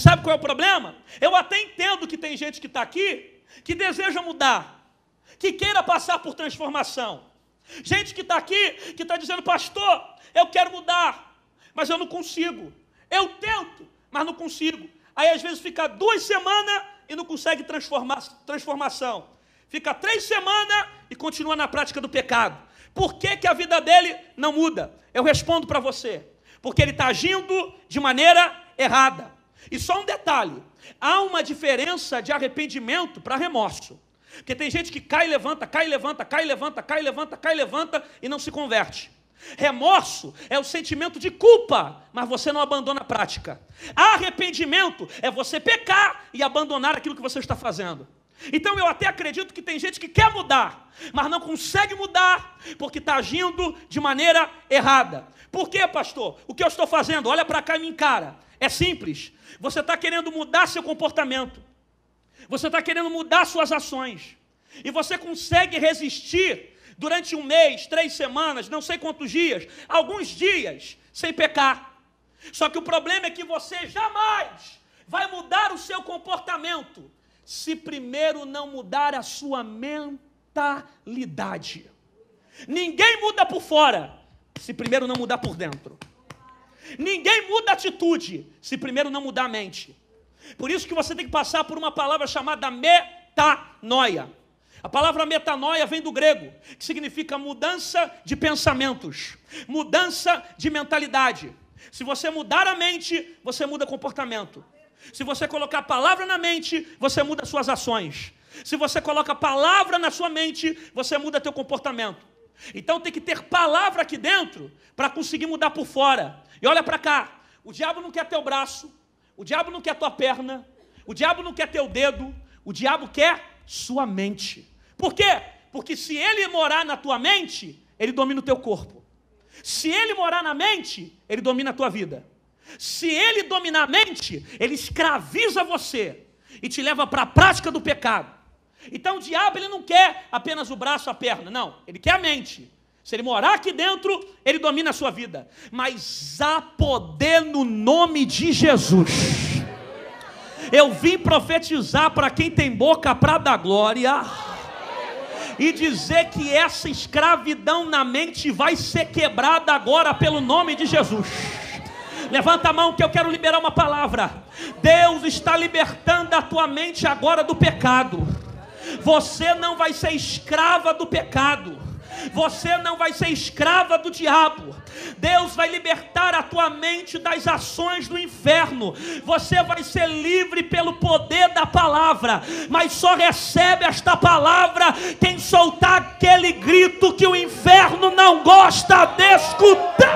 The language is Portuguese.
sabe qual é o problema? Eu até entendo que tem gente que está aqui que deseja mudar, que queira passar por transformação. Gente que está aqui que está dizendo, pastor, eu quero mudar, mas eu não consigo. Eu tento, mas não consigo. Aí às vezes fica duas semanas e não consegue transformar transformação. Fica três semanas e continua na prática do pecado. Por que, que a vida dele não muda? Eu respondo para você. Porque ele está agindo de maneira errada. E só um detalhe: há uma diferença de arrependimento para remorso. Porque tem gente que cai e levanta, cai e levanta, cai e levanta, cai e levanta, cai e levanta e não se converte. Remorso é o sentimento de culpa, mas você não abandona a prática. Arrependimento é você pecar e abandonar aquilo que você está fazendo. Então eu até acredito que tem gente que quer mudar, mas não consegue mudar porque está agindo de maneira errada. Por que, pastor? O que eu estou fazendo? Olha para cá e me encara. É simples. Você está querendo mudar seu comportamento. Você está querendo mudar suas ações. E você consegue resistir durante um mês, três semanas, não sei quantos dias, alguns dias, sem pecar. Só que o problema é que você jamais vai mudar o seu comportamento se primeiro não mudar a sua mentalidade. Ninguém muda por fora se primeiro não mudar por dentro. Ninguém muda atitude se primeiro não mudar a mente. Por isso que você tem que passar por uma palavra chamada metanoia. A palavra metanoia vem do grego, que significa mudança de pensamentos, mudança de mentalidade. Se você mudar a mente, você muda comportamento. Se você colocar a palavra na mente, você muda suas ações. Se você coloca a palavra na sua mente, você muda teu comportamento. Então tem que ter palavra aqui dentro para conseguir mudar por fora. E olha para cá, o diabo não quer teu braço, o diabo não quer tua perna, o diabo não quer teu dedo, o diabo quer sua mente. Por quê? Porque se ele morar na tua mente, ele domina o teu corpo. Se ele morar na mente, ele domina a tua vida. Se ele dominar a mente, ele escraviza você e te leva para a prática do pecado. Então o diabo ele não quer apenas o braço, a perna, não. Ele quer a mente. Se ele morar aqui dentro, ele domina a sua vida. Mas há poder no nome de Jesus. Eu vim profetizar para quem tem boca para dar glória e dizer que essa escravidão na mente vai ser quebrada agora pelo nome de Jesus. Levanta a mão que eu quero liberar uma palavra. Deus está libertando a tua mente agora do pecado. Você não vai ser escrava do pecado. Você não vai ser escrava do diabo. Deus vai libertar a tua mente das ações do inferno. Você vai ser livre pelo poder da palavra. Mas só recebe esta palavra quem soltar aquele grito que o inferno não gosta de escutar.